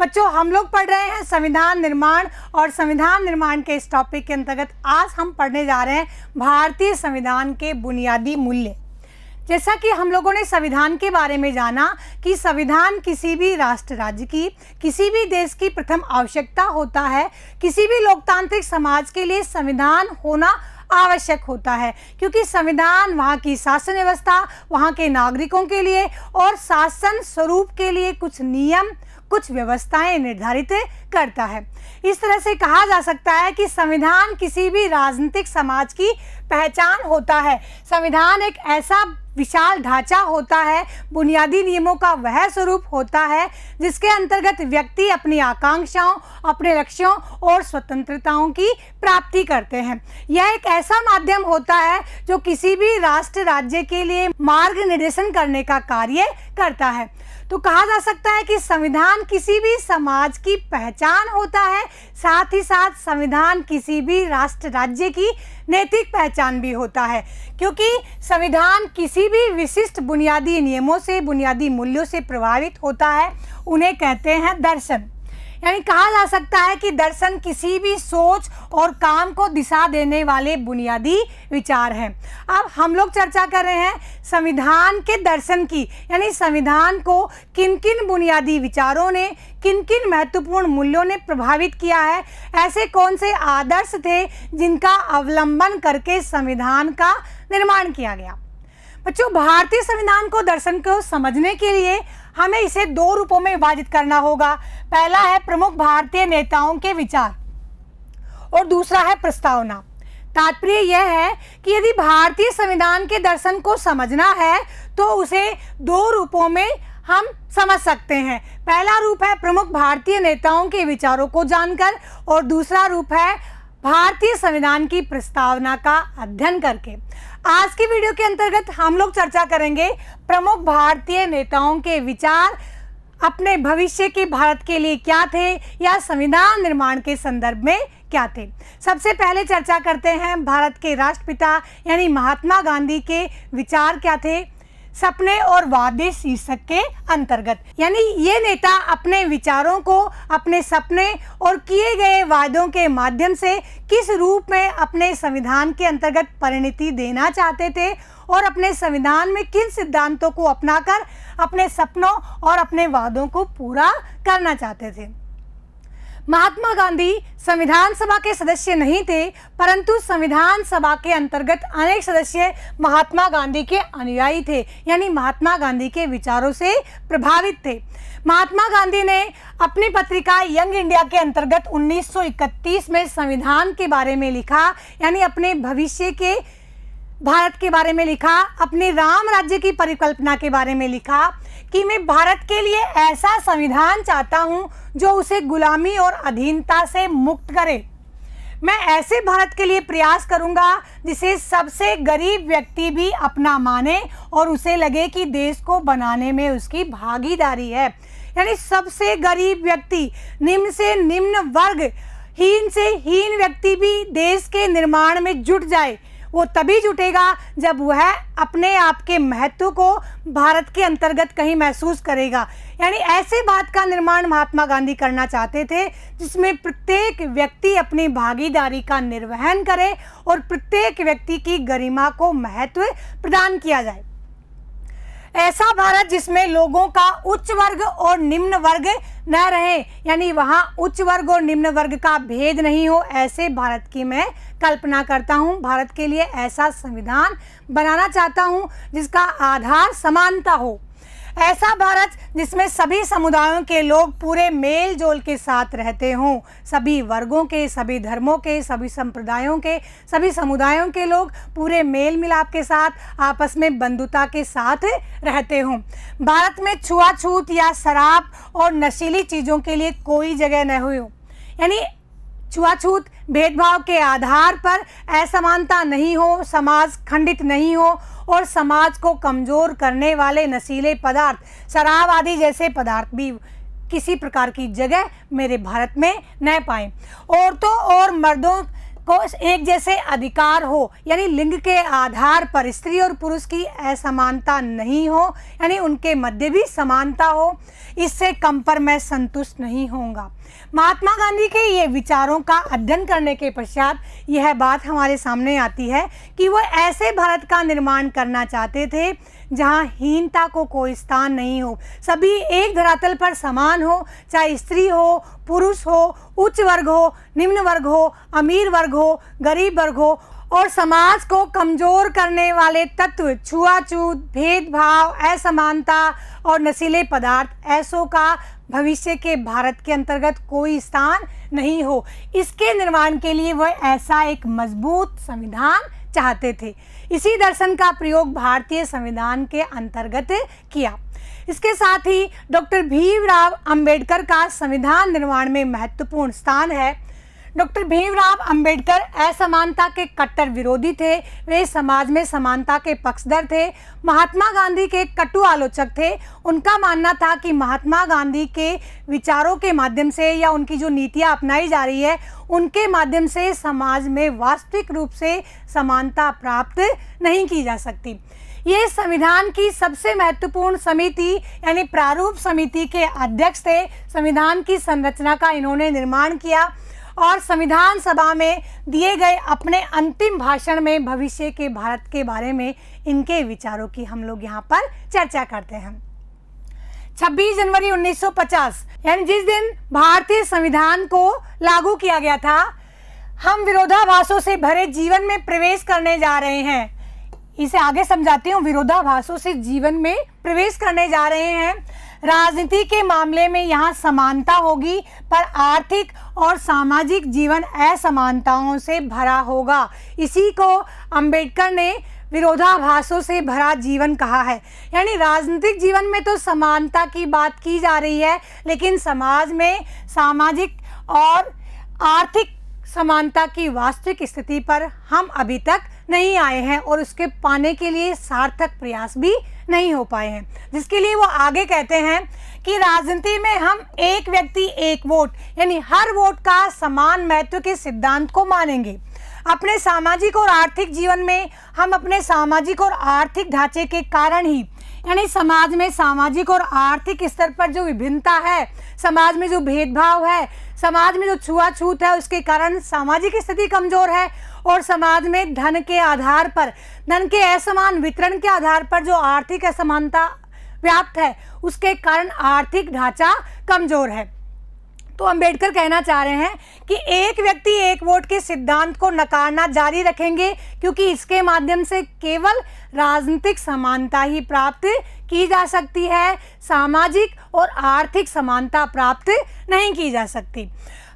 बच्चों हम लोग पढ़ रहे हैं संविधान निर्माण और संविधान निर्माण के इस टॉपिक के अंतर्गत आज हम पढ़ने जा रहे हैं भारतीय संविधान के बुनियादी मूल्य जैसा कि हम लोगों ने संविधान के बारे में जाना कि संविधान किसी भी राष्ट्र राज्य की किसी भी देश की प्रथम आवश्यकता होता है किसी भी लोकतांत्रिक समाज के लिए संविधान होना आवश्यक होता है क्योंकि संविधान वहाँ की शासन व्यवस्था वहाँ के नागरिकों के लिए और शासन स्वरूप के लिए कुछ नियम कुछ व्यवस्थाएं निर्धारित करता है इस तरह से कहा जा सकता है कि संविधान किसी भी राजनीतिक समाज की पहचान होता है संविधान एक ऐसा विशाल ढांचा होता है बुनियादी नियमों का वह स्वरूप होता है जिसके अंतर्गत व्यक्ति अपनी आकांक्षाओं अपने लक्ष्यों और स्वतंत्रताओं की प्राप्ति करते हैं यह एक ऐसा माध्यम होता है जो किसी भी राष्ट्र राज्य के लिए मार्ग निर्देशन करने का कार्य करता है तो कहा जा सकता है कि संविधान संविधान किसी भी समाज की पहचान होता है साथ ही साथ संविधान किसी भी राष्ट्र राज्य की नैतिक पहचान भी होता है क्योंकि संविधान किसी भी विशिष्ट बुनियादी नियमों से बुनियादी मूल्यों से प्रभावित होता है उन्हें कहते हैं दर्शन यानी कहा जा सकता है कि दर्शन किसी भी सोच और काम को दिशा देने वाले बुनियादी विचार हैं अब हम लोग चर्चा कर रहे हैं संविधान के दर्शन की यानी संविधान को किन किन बुनियादी विचारों ने किन किन महत्वपूर्ण मूल्यों ने प्रभावित किया है ऐसे कौन से आदर्श थे जिनका अवलंबन करके संविधान का निर्माण किया गया बच्चों भारतीय संविधान को दर्शन को समझने के लिए हमें इसे दो रूपों में विभाजित करना होगा पहला है प्रमुख भारतीय नेताओं के विचार और दूसरा है प्रस्तावना तात्पर्य यह है कि यदि भारतीय संविधान के दर्शन को समझना है तो उसे दो रूपों में हम समझ सकते हैं पहला रूप है प्रमुख भारतीय नेताओं के विचारों को जानकर और दूसरा रूप है भारतीय संविधान की प्रस्तावना का अध्ययन करके आज की वीडियो के अंतर्गत हम लोग चर्चा करेंगे प्रमुख भारतीय नेताओं के विचार अपने भविष्य के भारत के लिए क्या थे या संविधान निर्माण के संदर्भ में क्या थे सबसे पहले चर्चा करते हैं भारत के राष्ट्रपिता यानी महात्मा गांधी के विचार क्या थे सपने और वादे शीर्षक के अंतर्गत यानी ये नेता अपने विचारों को अपने सपने और किए गए वादों के माध्यम से किस रूप में अपने संविधान के अंतर्गत परिणति देना चाहते थे और अपने संविधान में किन सिद्धांतों को अपनाकर अपने सपनों और अपने वादों को पूरा करना चाहते थे महात्मा गांधी संविधान सभा के सदस्य नहीं थे परंतु संविधान सभा के अंतर्गत अनेक सदस्य महात्मा गांधी के अनुयायी थे यानी महात्मा गांधी के विचारों से प्रभावित थे महात्मा गांधी ने अपनी पत्रिका यंग इंडिया के अंतर्गत 1931 में संविधान के बारे में लिखा यानी अपने भविष्य के भारत के बारे में लिखा अपने राम राज्य की परिकल्पना के बारे में लिखा कि मैं भारत के लिए ऐसा संविधान चाहता हूँ जो उसे गुलामी और अधीनता से मुक्त करे मैं ऐसे भारत के लिए प्रयास करूंगा जिसे सबसे गरीब व्यक्ति भी अपना माने और उसे लगे कि देश को बनाने में उसकी भागीदारी है यानी सबसे गरीब व्यक्ति निम्न से निम्न वर्ग हीन से हीन व्यक्ति भी देश के निर्माण में जुट जाए वो तभी जुटेगा जब वह अपने आप के महत्व को भारत के अंतर्गत कहीं महसूस करेगा यानी ऐसे बात का निर्माण महात्मा गांधी करना चाहते थे जिसमें प्रत्येक व्यक्ति अपनी भागीदारी का निर्वहन करे और प्रत्येक व्यक्ति की गरिमा को महत्व प्रदान किया जाए ऐसा भारत जिसमें लोगों का उच्च वर्ग और निम्न वर्ग न रहे यानी वहाँ उच्च वर्ग और निम्न वर्ग का भेद नहीं हो ऐसे भारत की मैं कल्पना करता हूँ भारत के लिए ऐसा संविधान बनाना चाहता हूँ जिसका आधार समानता हो ऐसा भारत जिसमें सभी समुदायों के लोग पूरे मेल जोल के साथ रहते हों सभी वर्गों के सभी धर्मों के सभी संप्रदायों के सभी समुदायों के लोग पूरे मेल मिलाप के साथ आपस में बंधुता के साथ रहते हों भारत में छुआछूत या शराब और नशीली चीज़ों के लिए कोई जगह न हुई हो यानी छुआछूत भेदभाव के आधार पर असमानता नहीं हो समाज खंडित नहीं हो और समाज को कमज़ोर करने वाले नशीले पदार्थ शराब आदि जैसे पदार्थ भी किसी प्रकार की जगह मेरे भारत में न पाए औरतों और मर्दों को एक जैसे अधिकार हो यानी लिंग के आधार पर स्त्री और पुरुष की असमानता नहीं हो यानी उनके मध्य भी समानता हो इससे कम पर मैं संतुष्ट नहीं होऊंगा महात्मा गांधी के ये विचारों का अध्ययन करने के पश्चात यह बात हमारे सामने आती है कि वो ऐसे भारत का निर्माण करना चाहते थे जहाँ हीनता को कोई स्थान नहीं हो सभी एक धरातल पर समान हो चाहे स्त्री हो पुरुष हो उच्च वर्ग हो निम्न वर्ग हो अमीर वर्ग हो गरीब वर्ग हो और समाज को कमज़ोर करने वाले तत्व छुआछूत भेदभाव असमानता और नशीले पदार्थ ऐसों का भविष्य के भारत के अंतर्गत कोई स्थान नहीं हो इसके निर्माण के लिए वह ऐसा एक मजबूत संविधान चाहते थे इसी दर्शन का प्रयोग भारतीय संविधान के अंतर्गत किया इसके साथ ही डॉक्टर भीमराव अंबेडकर का संविधान निर्माण में महत्वपूर्ण स्थान है डॉक्टर भीमराव अंबेडकर असमानता के कट्टर विरोधी थे वे समाज में समानता के पक्षधर थे महात्मा गांधी के कटु आलोचक थे उनका मानना था कि महात्मा गांधी के विचारों के माध्यम से या उनकी जो नीतियाँ अपनाई जा रही है उनके माध्यम से समाज में वास्तविक रूप से समानता प्राप्त नहीं की जा सकती ये संविधान की सबसे महत्वपूर्ण समिति यानी प्रारूप समिति के अध्यक्ष थे संविधान की संरचना का इन्होंने निर्माण किया और संविधान सभा में दिए गए अपने अंतिम भाषण में भविष्य के भारत के बारे में इनके विचारों की हम लोग यहाँ पर चर्चा करते हैं 26 जनवरी 1950 यानी जिस दिन भारतीय संविधान को लागू किया गया था हम विरोधाभासों से भरे जीवन में प्रवेश करने जा रहे हैं इसे आगे समझाती हूँ विरोधाभासों से जीवन में प्रवेश करने जा रहे हैं राजनीति के मामले में यहाँ समानता होगी पर आर्थिक और सामाजिक जीवन असमानताओं से भरा होगा इसी को अंबेडकर ने विरोधाभासों से भरा जीवन कहा है यानी राजनीतिक जीवन में तो समानता की बात की जा रही है लेकिन समाज में सामाजिक और आर्थिक समानता की वास्तविक स्थिति पर हम अभी तक नहीं आए हैं और उसके पाने के लिए सार्थक प्रयास भी नहीं हो पाए हैं जिसके लिए वो आगे कहते हैं कि राजनीति में हम एक व्यक्ति एक वोट यानी हर वोट का समान महत्व के सिद्धांत को मानेंगे अपने सामाजिक और आर्थिक जीवन में हम अपने सामाजिक और आर्थिक ढांचे के कारण ही यानी समाज में सामाजिक और आर्थिक स्तर पर जो विभिन्नता है समाज में जो भेदभाव है समाज में जो छुआछूत है उसके कारण सामाजिक स्थिति कमज़ोर है और समाज में धन के आधार पर धन के असमान वितरण के आधार पर जो आर्थिक असमानता व्याप्त है उसके कारण आर्थिक ढांचा कमजोर है तो अंबेडकर कहना चाह रहे हैं कि एक व्यक्ति एक वोट के सिद्धांत को नकारना जारी रखेंगे क्योंकि इसके माध्यम से केवल राजनीतिक समानता ही प्राप्त की जा सकती है सामाजिक और आर्थिक समानता प्राप्त नहीं की जा सकती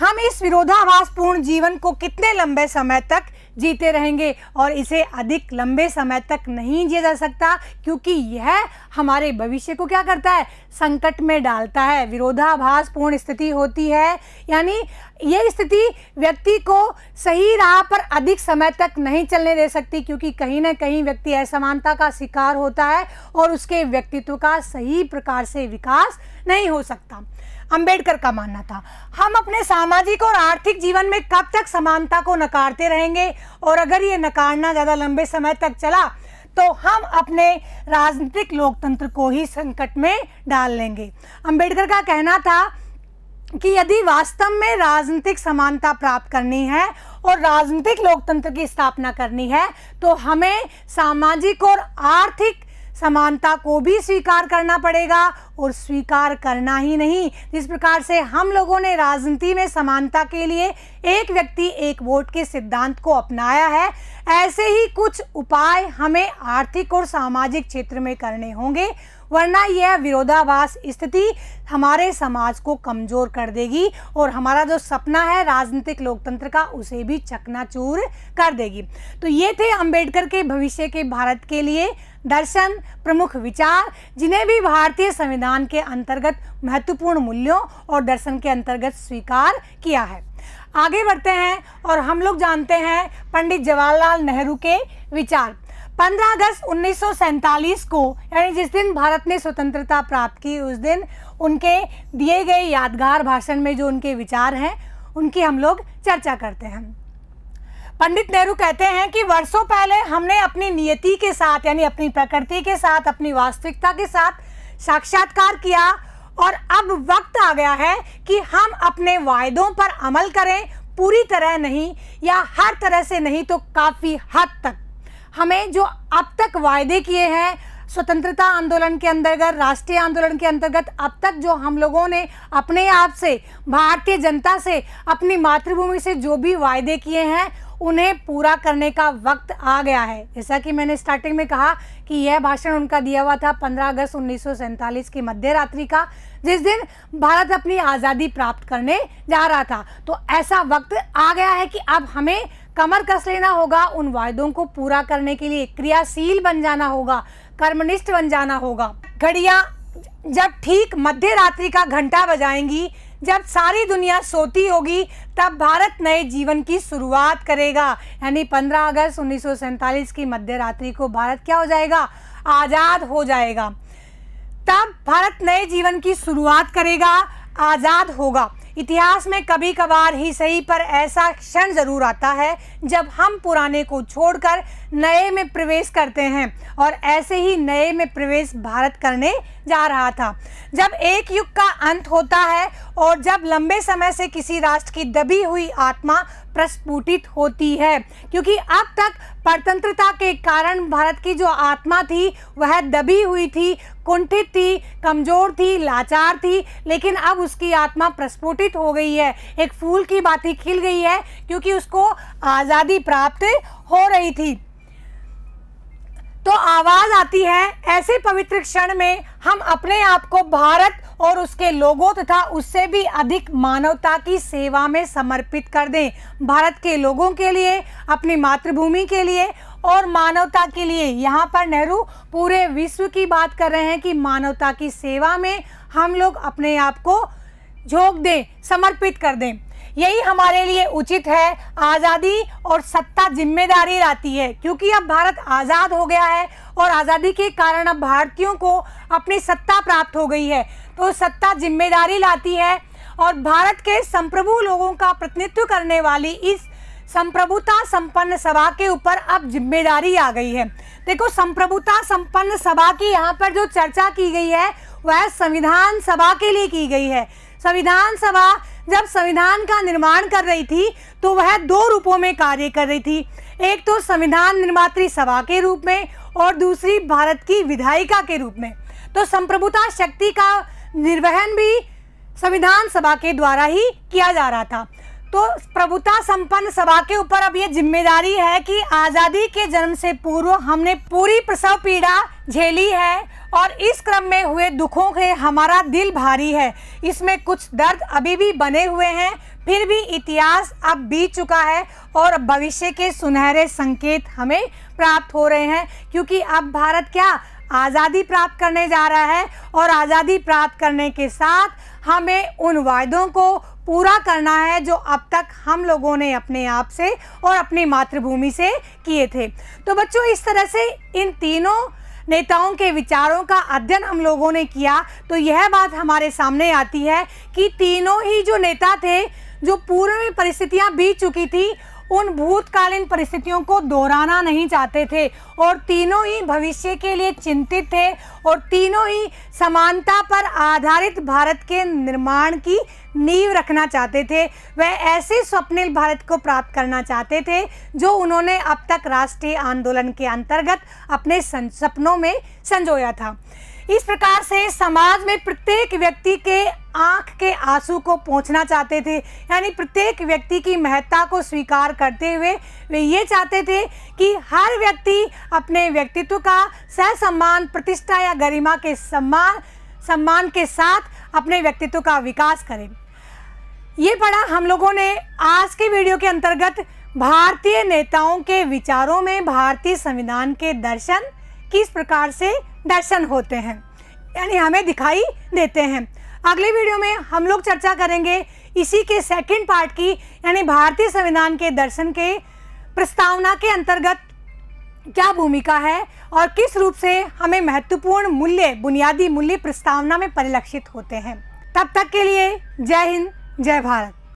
हम इस विरोधाभास पूर्ण जीवन को कितने लंबे समय तक जीते रहेंगे और इसे अधिक लंबे समय तक नहीं जिया जा सकता क्योंकि यह हमारे भविष्य को क्या करता है संकट में डालता है विरोधाभास पूर्ण स्थिति होती है यानी यह स्थिति व्यक्ति को सही राह पर अधिक समय तक नहीं चलने दे सकती क्योंकि कहीं ना कहीं व्यक्ति असमानता का शिकार होता है और उसके व्यक्तित्व का सही प्रकार से विकास नहीं हो सकता अंबेडकर का मानना था हम अपने सामाजिक और आर्थिक जीवन में कब तक समानता को नकारते रहेंगे और अगर ये नकारना ज़्यादा लंबे समय तक चला तो हम अपने राजनीतिक लोकतंत्र को ही संकट में डाल लेंगे अंबेडकर का कहना था कि यदि वास्तव में राजनीतिक समानता प्राप्त करनी है और राजनीतिक लोकतंत्र की स्थापना करनी है तो हमें सामाजिक और आर्थिक समानता को भी स्वीकार करना पड़ेगा और स्वीकार करना ही नहीं जिस प्रकार से हम लोगों ने राजनीति में समानता के लिए एक व्यक्ति एक वोट के सिद्धांत को अपनाया है ऐसे ही कुछ उपाय हमें आर्थिक और सामाजिक क्षेत्र में करने होंगे वरना यह विरोधाभास स्थिति हमारे समाज को कमज़ोर कर देगी और हमारा जो सपना है राजनीतिक लोकतंत्र का उसे भी चकनाचूर कर देगी तो ये थे अंबेडकर के भविष्य के भारत के लिए दर्शन प्रमुख विचार जिन्हें भी भारतीय संविधान के अंतर्गत महत्वपूर्ण मूल्यों और दर्शन के अंतर्गत स्वीकार किया है आगे बढ़ते हैं और हम लोग जानते हैं पंडित जवाहरलाल नेहरू के विचार 15 अगस्त उन्नीस को यानी जिस दिन भारत ने स्वतंत्रता प्राप्त की उस दिन उनके दिए गए यादगार भाषण में जो उनके विचार हैं उनकी हम लोग चर्चा करते हैं पंडित नेहरू कहते हैं कि वर्षों पहले हमने अपनी नियति के साथ यानी अपनी प्रकृति के साथ अपनी वास्तविकता के साथ साक्षात्कार किया और अब वक्त आ गया है कि हम अपने वायदों पर अमल करें पूरी तरह नहीं या हर तरह से नहीं तो काफ़ी हद तक हमें जो अब तक वायदे किए हैं स्वतंत्रता आंदोलन के अंतर्गत राष्ट्रीय आंदोलन के अंतर्गत अब तक जो हम लोगों ने अपने आप से भारतीय जनता से अपनी मातृभूमि से जो भी वायदे किए हैं उन्हें पूरा करने का वक्त आ गया है जैसा कि मैंने स्टार्टिंग में कहा कि यह भाषण उनका दिया हुआ था 15 अगस्त उन्नीस की मध्य रात्रि का जिस दिन भारत अपनी आज़ादी प्राप्त करने जा रहा था तो ऐसा वक्त आ गया है कि अब हमें कमर कस लेना होगा उन वायदों को पूरा करने के लिए क्रियाशील बन जाना होगा कर्मनिष्ठ बन जाना होगा घड़िया जब ठीक मध्य रात्रि का घंटा बजाएंगी जब सारी दुनिया सोती होगी तब भारत नए जीवन की शुरुआत करेगा यानी 15 अगस्त उन्नीस की मध्य रात्रि को भारत क्या हो जाएगा आज़ाद हो जाएगा तब भारत नए जीवन की शुरुआत करेगा आज़ाद होगा इतिहास में कभी कभार ही सही पर ऐसा क्षण जरूर आता है जब हम पुराने को छोड़कर नए में प्रवेश करते हैं और ऐसे ही नए में प्रवेश भारत करने जा रहा था जब एक युग का अंत होता है और जब लंबे समय से किसी राष्ट्र की दबी हुई आत्मा प्रस्फुटित होती है क्योंकि अब तक परतंत्रता के कारण भारत की जो आत्मा थी वह दबी हुई थी कुंठित थी कमज़ोर थी लाचार थी लेकिन अब उसकी आत्मा प्रस्फुटित विकसित हो गई है एक फूल की बाती खिल गई है क्योंकि उसको आज़ादी प्राप्त हो रही थी तो आवाज़ आती है ऐसे पवित्र क्षण में हम अपने आप को भारत और उसके लोगों तथा उससे भी अधिक मानवता की सेवा में समर्पित कर दें भारत के लोगों के लिए अपनी मातृभूमि के लिए और मानवता के लिए यहाँ पर नेहरू पूरे विश्व की बात कर रहे हैं कि मानवता की सेवा में हम लोग अपने आप को झोंक दें समर्पित कर दें यही हमारे लिए उचित है आज़ादी और सत्ता जिम्मेदारी लाती है क्योंकि अब भारत आज़ाद हो गया है और आज़ादी के कारण अब भारतीयों को अपनी सत्ता प्राप्त हो गई है तो सत्ता जिम्मेदारी लाती है और भारत के संप्रभु लोगों का प्रतिनिधित्व करने वाली इस संप्रभुता संपन्न सभा के ऊपर अब जिम्मेदारी आ गई है देखो संप्रभुता संपन्न सभा की यहाँ पर जो चर्चा की गई है वह संविधान सभा के लिए की गई है संविधान सभा जब संविधान का निर्माण कर रही थी तो वह दो रूपों में कार्य कर रही थी एक तो संविधान निर्मात्री सभा के रूप में और दूसरी भारत की विधायिका के रूप में तो संप्रभुता शक्ति का निर्वहन भी संविधान सभा के द्वारा ही किया जा रहा था तो प्रभुता संपन्न सभा के ऊपर अब ये जिम्मेदारी है कि आज़ादी के जन्म से पूर्व हमने पूरी प्रसव पीड़ा झेली है और इस क्रम में हुए दुखों के हमारा दिल भारी है इसमें कुछ दर्द अभी भी बने हुए हैं फिर भी इतिहास अब बीत चुका है और भविष्य के सुनहरे संकेत हमें प्राप्त हो रहे हैं क्योंकि अब भारत क्या आज़ादी प्राप्त करने जा रहा है और आज़ादी प्राप्त करने के साथ हमें उन वायदों को पूरा करना है जो अब तक हम लोगों ने अपने आप से और अपनी मातृभूमि से किए थे तो बच्चों इस तरह से इन तीनों नेताओं के विचारों का अध्ययन हम लोगों ने किया तो यह बात हमारे सामने आती है कि तीनों ही जो नेता थे जो पूर्व में परिस्थितियां बीत चुकी थी उन भूतकालीन परिस्थितियों को दोहराना नहीं चाहते थे और तीनों ही भविष्य के लिए चिंतित थे और तीनों ही समानता पर आधारित भारत के निर्माण की नींव रखना चाहते थे वह ऐसे स्वप्निल भारत को प्राप्त करना चाहते थे जो उन्होंने अब तक राष्ट्रीय आंदोलन के अंतर्गत अपने सपनों में संजोया था इस प्रकार से समाज में प्रत्येक व्यक्ति के आंख के आंसू को पहुंचना चाहते थे यानी प्रत्येक व्यक्ति की महत्ता को स्वीकार करते हुए वे ये चाहते थे कि हर व्यक्ति अपने व्यक्तित्व का सहसम्मान प्रतिष्ठा या गरिमा के सम्मान सम्मान के साथ अपने व्यक्तित्व का विकास करें ये पढ़ा हम लोगों ने आज के वीडियो के अंतर्गत भारतीय नेताओं के विचारों में भारतीय संविधान के दर्शन किस प्रकार से दर्शन होते हैं यानी हमें दिखाई देते हैं अगले वीडियो में हम लोग चर्चा करेंगे इसी के सेकंड पार्ट की यानी भारतीय संविधान के दर्शन के प्रस्तावना के अंतर्गत क्या भूमिका है और किस रूप से हमें महत्वपूर्ण मूल्य बुनियादी मूल्य प्रस्तावना में परिलक्षित होते हैं तब तक के लिए जय हिंद जय भारत